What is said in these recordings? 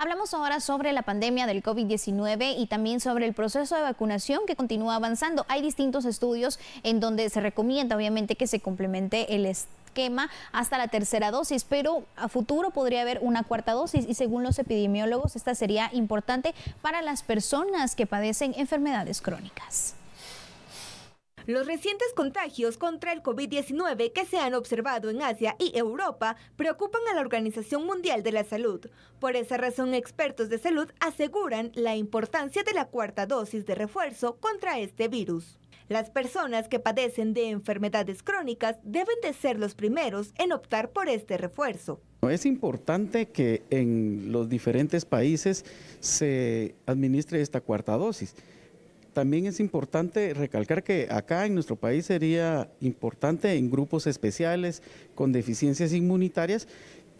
Hablamos ahora sobre la pandemia del COVID-19 y también sobre el proceso de vacunación que continúa avanzando. Hay distintos estudios en donde se recomienda obviamente que se complemente el esquema hasta la tercera dosis, pero a futuro podría haber una cuarta dosis y según los epidemiólogos esta sería importante para las personas que padecen enfermedades crónicas. Los recientes contagios contra el COVID-19 que se han observado en Asia y Europa preocupan a la Organización Mundial de la Salud. Por esa razón, expertos de salud aseguran la importancia de la cuarta dosis de refuerzo contra este virus. Las personas que padecen de enfermedades crónicas deben de ser los primeros en optar por este refuerzo. Es importante que en los diferentes países se administre esta cuarta dosis. También es importante recalcar que acá en nuestro país sería importante en grupos especiales con deficiencias inmunitarias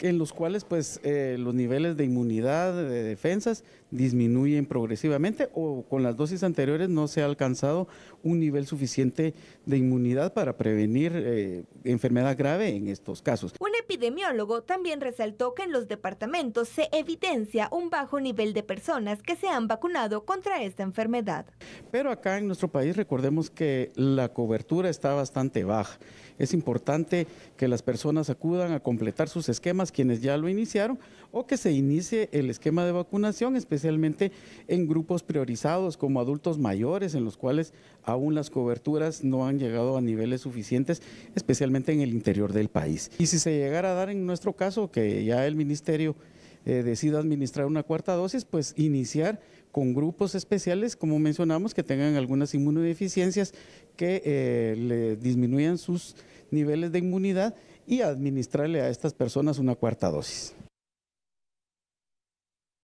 en los cuales pues eh, los niveles de inmunidad, de defensas, disminuyen progresivamente o con las dosis anteriores no se ha alcanzado un nivel suficiente de inmunidad para prevenir eh, enfermedad grave en estos casos. Un epidemiólogo también resaltó que en los departamentos se evidencia un bajo nivel de personas que se han vacunado contra esta enfermedad. Pero acá en nuestro país recordemos que la cobertura está bastante baja. Es importante que las personas acudan a completar sus esquemas quienes ya lo iniciaron o que se inicie el esquema de vacunación, especialmente en grupos priorizados como adultos mayores, en los cuales aún las coberturas no han llegado a niveles suficientes, especialmente en el interior del país. Y si se llegara a dar en nuestro caso que ya el Ministerio eh, decida administrar una cuarta dosis, pues iniciar con grupos especiales, como mencionamos, que tengan algunas inmunodeficiencias que eh, le disminuyan sus niveles de inmunidad y administrarle a estas personas una cuarta dosis.